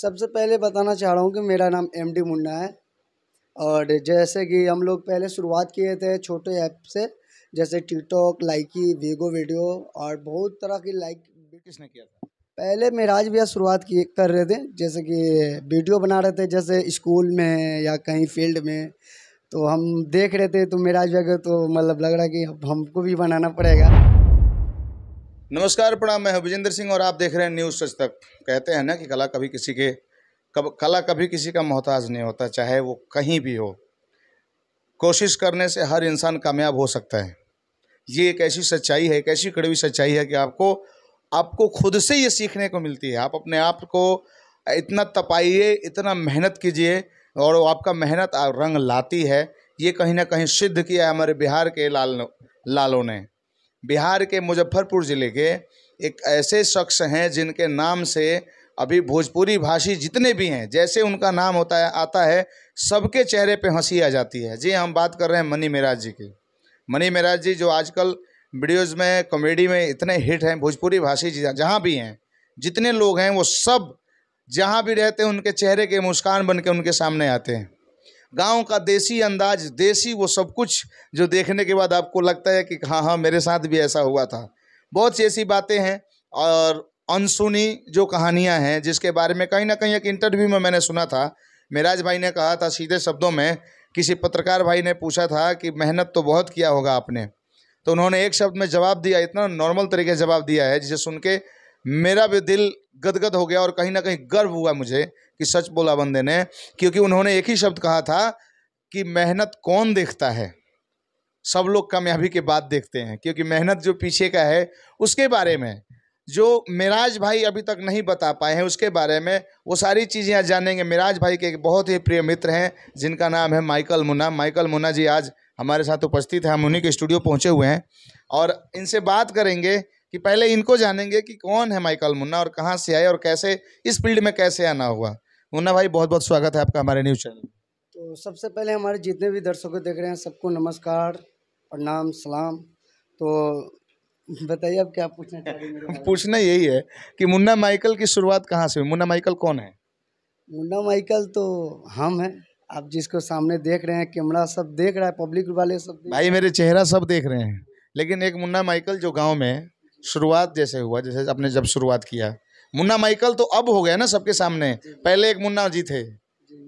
सबसे पहले बताना चाह रहा हूँ कि मेरा नाम एम डी मुन्ना है और जैसे कि हम लोग पहले शुरुआत किए थे छोटे ऐप से जैसे टिकटॉक लाइकी वीगो वीडियो और बहुत तरह की लाइक किसने किया था पहले मेराज भैया शुरुआत किए कर रहे थे जैसे कि वीडियो बना रहे थे जैसे स्कूल में या कहीं फील्ड में तो हम देख रहे थे तो मेराज भैया तो मतलब लग रहा कि हमको भी बनाना पड़ेगा नमस्कार प्रणाम मैं विजेंद्र सिंह और आप देख रहे हैं न्यूज़ सच तक कहते हैं ना कि कला कभी किसी के कब कला कभी किसी का मोहताज नहीं होता चाहे वो कहीं भी हो कोशिश करने से हर इंसान कामयाब हो सकता है ये एक ऐसी सच्चाई है एक ऐसी कड़वी सच्चाई है कि आपको आपको खुद से ये सीखने को मिलती है आप अपने आप को इतना तपाइए इतना मेहनत कीजिए और वो आपका मेहनत रंग लाती है ये कहीं ना कहीं सिद्ध किया है हमारे बिहार के लाल लालों ने बिहार के मुजफ्फरपुर ज़िले के एक ऐसे शख्स हैं जिनके नाम से अभी भोजपुरी भाषी जितने भी हैं जैसे उनका नाम होता है आता है सबके चेहरे पे हंसी आ जाती है जी हाँ, हम बात कर रहे हैं मनी मेराज जी की मनी मेराज जी जो आजकल वीडियोज़ में कॉमेडी में इतने हिट हैं भोजपुरी भाषी जहाँ भी हैं जितने लोग हैं वो सब जहाँ भी रहते हैं उनके चेहरे के मुस्कान बन के उनके सामने आते हैं गांव का देसी अंदाज देसी वो सब कुछ जो देखने के बाद आपको लगता है कि हाँ हाँ मेरे साथ भी ऐसा हुआ था बहुत सी ऐसी बातें हैं और अनसुनी जो कहानियाँ हैं जिसके बारे में कहीं ना कहीं एक इंटरव्यू में मैंने सुना था मेराज भाई ने कहा था सीधे शब्दों में किसी पत्रकार भाई ने पूछा था कि मेहनत तो बहुत किया होगा आपने तो उन्होंने एक शब्द में जवाब दिया इतना नॉर्मल तरीके से जवाब दिया है जिसे सुन के मेरा भी दिल गदगद हो गया और कहीं ना कहीं गर्व हुआ मुझे कि सच बोला बंदे ने क्योंकि उन्होंने एक ही शब्द कहा था कि मेहनत कौन देखता है सब लोग कामयाबी के बाद देखते हैं क्योंकि मेहनत जो पीछे का है उसके बारे में जो मिराज भाई अभी तक नहीं बता पाए हैं उसके बारे में वो सारी चीज़ें आज जानेंगे मिराज भाई के एक बहुत ही प्रिय मित्र हैं जिनका नाम है माइकल मुन्ना माइकल मुन्ना जी आज हमारे साथ उपस्थित हैं हम उन्हीं के स्टूडियो पहुंचे हुए हैं और इनसे बात करेंगे कि पहले इनको जानेंगे कि कौन है माइकल मुन्ना और कहाँ से आए और कैसे इस फील्ड में कैसे आना हुआ मुन्ना भाई बहुत बहुत स्वागत है आपका हमारे न्यूज़ चैनल तो सबसे पहले हमारे जितने भी दर्शकों देख रहे हैं सबको नमस्कार प्रणाम सलाम तो बताइए आप क्या पूछना पूछना यही है कि मुन्ना माइकल की शुरुआत कहाँ से हुई मुन्ना माइकल कौन है मुन्ना माइकल तो हम हैं आप जिसको सामने देख रहे हैं कैमरा सब देख रहा है पब्लिक वाले सब भाई मेरे चेहरा सब देख रहे हैं लेकिन एक मुन्ना माइकल जो गांव में शुरुआत जैसे हुआ जैसे आपने जब शुरुआत किया मुन्ना माइकल तो अब हो गया ना सबके सामने पहले एक मुन्ना जी थे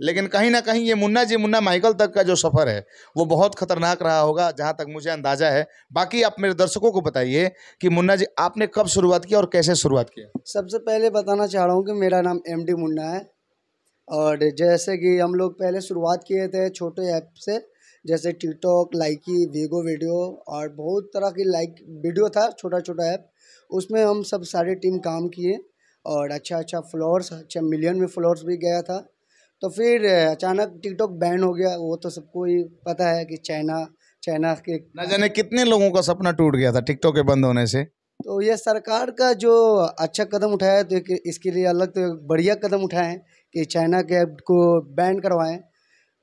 लेकिन कहीं ना कहीं ये मुन्ना जी मुन्ना माइकल तक का जो सफ़र है वो बहुत खतरनाक रहा होगा जहाँ तक मुझे अंदाजा है बाकी आप मेरे दर्शकों को बताइए कि मुन्ना जी आपने कब शुरुआत की और कैसे शुरुआत किया सबसे पहले बताना चाह रहा हूँ कि मेरा नाम एम डी मुन्ना है और जैसे कि हम लोग पहले शुरुआत किए थे छोटे ऐप से जैसे टिकटॉक लाइकी वीगो वीडियो और बहुत तरह की लाइक वीडियो था छोटा छोटा ऐप उसमें हम सब सारी टीम काम किए और अच्छा अच्छा फ्लोर्स अच्छा मिलियन में फ्लोर्स भी गया था तो फिर अचानक टिकटॉक बैन हो गया वो तो सबको ही पता है कि चाइना चाइना के न जाने कितने लोगों का सपना टूट गया था टिकटॉक के बंद होने से तो ये सरकार का जो अच्छा कदम उठाया तो इसके लिए अलग तो बढ़िया कदम उठाएं कि चाइना के ऐप को बैन करवाएं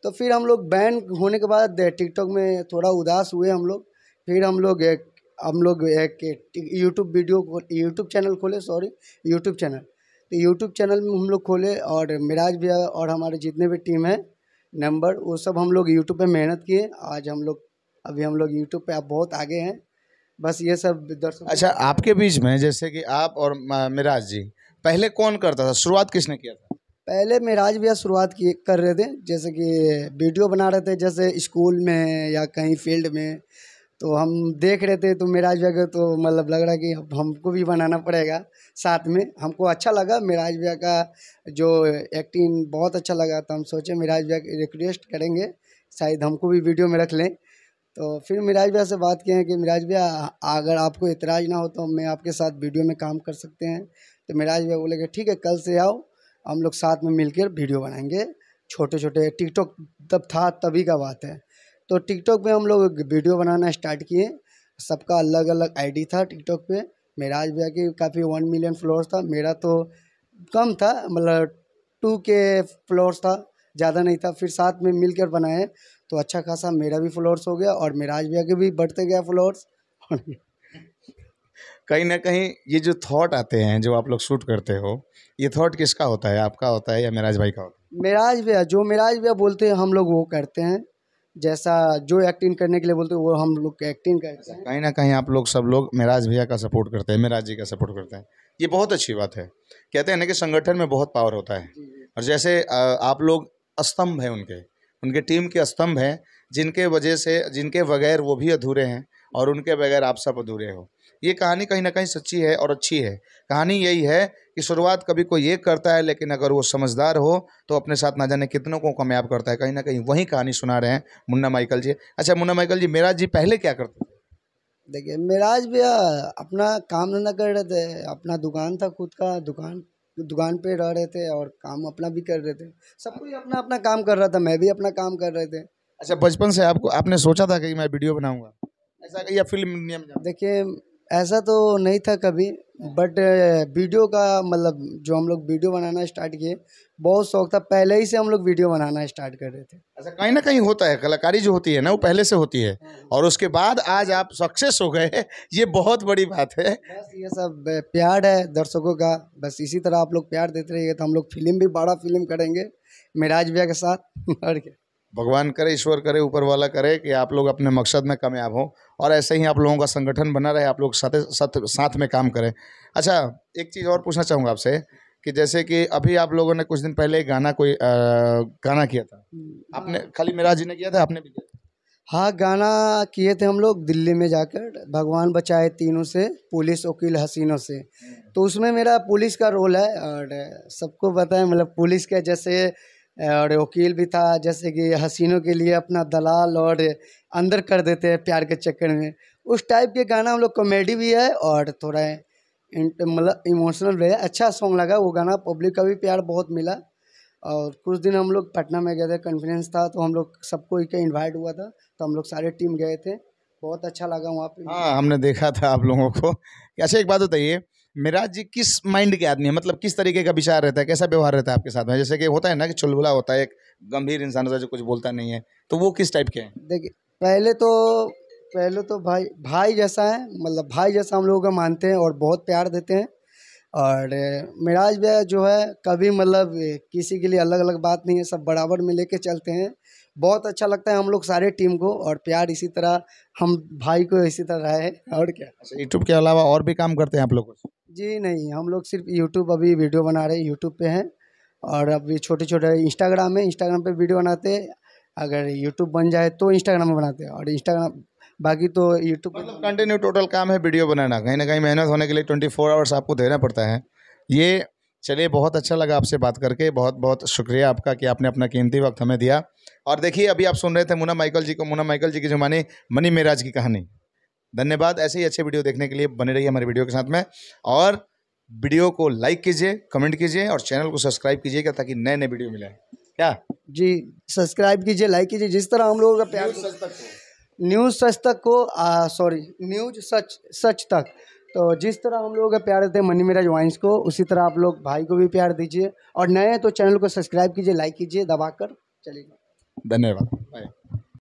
तो फिर हम लोग बैन होने के बाद टिकटॉक में थोड़ा उदास हुए हम लोग फिर हम लोग एक हम लोग एक यूट्यूब वीडियो यूट्यूब चैनल खोले सॉरी यूट्यूब चैनल तो यूट्यूब चैनल में हम लोग खोले और मिराज भैया और हमारे जितने भी टीम हैं नंबर वो सब हम लोग यूट्यूब पे मेहनत किए आज हम लोग अभी हम लोग यूट्यूब पे आप बहुत आगे हैं बस ये सब दर्शक अच्छा आपके बीच में जैसे कि आप और मिराज जी पहले कौन करता था शुरुआत किसने किया था पहले मेराज भैया शुरुआत किए कर रहे थे जैसे कि वीडियो बना रहे थे जैसे स्कूल में या कहीं फील्ड में तो हम देख रहे थे तो मेराज भैया का तो मतलब लग रहा कि हमको भी बनाना पड़ेगा साथ में हमको अच्छा लगा मेराज भैया का जो एक्टिंग बहुत अच्छा लगा तो हम सोचे मेराज भैया की रिक्वेस्ट करेंगे शायद हमको भी वीडियो में रख लें तो फिर मिराज भैया से बात किए हैं कि मिराज भैया अगर आपको इतराज़ ना हो तो मैं आपके साथ वीडियो में काम कर सकते हैं तो मिराज भैया बोले कि ठीक है कल से आओ हम लोग साथ में मिलकर वीडियो बनाएंगे छोटे छोटे टिकटॉक तब था तभी का बात है तो टिकटॉक पे हम लोग वीडियो बनाना स्टार्ट किए सबका अलग अलग आईडी था टिकटॉक पे मेरा आज भैया की काफ़ी वन मिलियन फ्लोर्स था मेरा तो कम था मतलब टू के फ्लोर्स था ज़्यादा नहीं था फिर साथ में मिलकर बनाए तो अच्छा खासा मेरा भी फ्लोर्स हो गया और मेरा आज भैया के भी बढ़ते गया फ्लोर्स कहीं ना कहीं ये जो थॉट आते हैं जो आप लोग शूट करते हो ये थॉट किसका होता है आपका होता है या मिराज भाई का होता है मिराज भैया जो मिराज भैया बोलते हैं हम लोग वो करते हैं जैसा जो एक्टिंग करने के लिए बोलते हैं वो हम लोग एक्टिंग करते हैं कहीं ना कहीं आप लोग सब लोग मिराज भैया का सपोर्ट करते हैं मिराज जी का सपोर्ट करते हैं ये बहुत अच्छी बात है कहते हैं ना कि संगठन में बहुत पावर होता है और जैसे आप लोग स्तंभ हैं उनके उनके टीम के स्तंभ हैं जिनके वजह से जिनके बगैर वो भी अधूरे हैं और उनके बगैर आप सब अधूरे हो ये कहानी कहीं ना कहीं सच्ची है और अच्छी है कहानी यही है कि शुरुआत कभी कोई एक करता है लेकिन अगर वो समझदार हो तो अपने साथ ना जाने कितनों को कामयाब करता है कहीं ना कहीं वही कहानी सुना रहे हैं मुन्ना माइकल जी अच्छा मुन्ना माइकल जी मेरा जी पहले क्या करते थे देखिए मिराज भैया अपना काम ना कर रहे थे अपना दुकान था खुद का दुकान दुकान पे रह रहे थे और काम अपना भी कर रहे थे सब कोई अपना अपना काम कर रहा था मैं भी अपना काम कर रहे थे अच्छा बचपन से आपको आपने सोचा था कि मैं वीडियो बनाऊंगा ऐसा या फिल्म दुनिया में देखिए ऐसा तो नहीं था कभी बट वीडियो का मतलब जो हम लोग वीडियो बनाना स्टार्ट किए बहुत शौक था पहले ही से हम लोग वीडियो बनाना स्टार्ट कर रहे थे ऐसा कहीं ना कहीं होता है कलाकारी जो होती है ना वो पहले से होती है हाँ। और उसके बाद आज आप सक्सेस हो गए ये बहुत बड़ी बात है बस ये सब प्यार है दर्शकों का बस इसी तरह आप लोग प्यार देते रहिए तो हम लोग फिल्म भी बड़ा फिल्म करेंगे मिराज भैया के साथ और क्या भगवान करे ईश्वर करे ऊपर वाला करे कि आप लोग अपने मकसद में कामयाब हों और ऐसे ही आप लोगों का संगठन बना रहे आप लोग साथ साथ साथ में काम करें अच्छा एक चीज़ और पूछना चाहूँगा आपसे कि जैसे कि अभी आप लोगों ने कुछ दिन पहले गाना कोई आ, गाना किया था हम्म, आपने हाँ। खाली मेरा जी ने किया था आपने भी किया हाँ गाना किए थे हम लोग दिल्ली में जाकर भगवान बचाए तीनों से पुलिस वकील हसीनों से हम्म। तो उसमें मेरा पुलिस का रोल है और सबको पता है मतलब पुलिस का जैसे और वकील भी था जैसे कि हसीनों के लिए अपना दलाल और अंदर कर देते हैं प्यार के चक्कर में उस टाइप के गाना हम लोग कॉमेडी भी है और थोड़ा मतलब इमोशनल भी है अच्छा सॉन्ग लगा वो गाना पब्लिक का भी प्यार बहुत मिला और कुछ दिन हम लोग पटना में गए थे कॉन्फ्रेंस था तो हम लोग सबको एक इन्वाइट हुआ था तो हम लोग सारे टीम गए थे बहुत अच्छा लगा वहाँ पे हाँ हमने देखा था आप लोगों को अच्छा एक बात बताइए मिराज जी किस माइंड के आदमी है मतलब किस तरीके का विचार रहता है कैसा व्यवहार रहता है आपके साथ में जैसे कि होता है ना कि चुलबुला होता है एक गंभीर इंसान होता है जो कुछ बोलता नहीं है तो वो किस टाइप के हैं देखिए पहले तो पहले तो भाई भाई जैसा है मतलब भाई जैसा हम लोगों का मानते हैं और बहुत प्यार देते हैं और मिराज भैया जो है कभी मतलब किसी के लिए अलग अलग बात नहीं है सब बराबर में लेके चलते हैं बहुत अच्छा लगता है हम लोग सारे टीम को और प्यार इसी तरह हम भाई को इसी तरह हैं और क्या यूट्यूब अच्छा, के अलावा और भी काम करते हैं आप लोग जी नहीं हम लोग सिर्फ यूट्यूब अभी वीडियो बना रहे हैं यूट्यूब पे हैं और अभी छोटे छोटे इंस्टाग्राम है इंस्टाग्राम पे वीडियो बनाते अगर यूट्यूब बन जाए तो इंस्टाग्राम में बनाते हैं और इंस्टाग्राम बाकी तो यूट्यूब मतलब कंटिन्यू टोटल काम है वीडियो बनाना कहीं ना कहीं मेहनत होने के लिए ट्वेंटी फोर आवर्स आपको देना पड़ता है ये चलिए बहुत अच्छा लगा आपसे बात करके बहुत बहुत शुक्रिया आपका कि आपने अपना कीमती वक्त हमें दिया और देखिए अभी आप सुन रहे थे मुना माइकल जी को मुना माइकल जी की जो मानी मनी मेराज की कहानी धन्यवाद ऐसे ही अच्छे वीडियो देखने के लिए बने रहिए हमारे वीडियो के साथ में और वीडियो को लाइक कीजिए कमेंट कीजिए और चैनल को सब्सक्राइब कीजिएगा ताकि नए नए वीडियो मिले क्या जी सब्सक्राइब कीजिए लाइक कीजिए जिस तरह हम लोगों का प्यार न्यूज सच तक को सॉरी न्यूज सच सच तक तो जिस तरह हम लोगों का प्यार देते हैं मनी मेरा वाइंस को उसी तरह आप लोग भाई को भी प्यार दीजिए और नए तो चैनल को सब्सक्राइब कीजिए लाइक कीजिए दबा कर चलिए धन्यवाद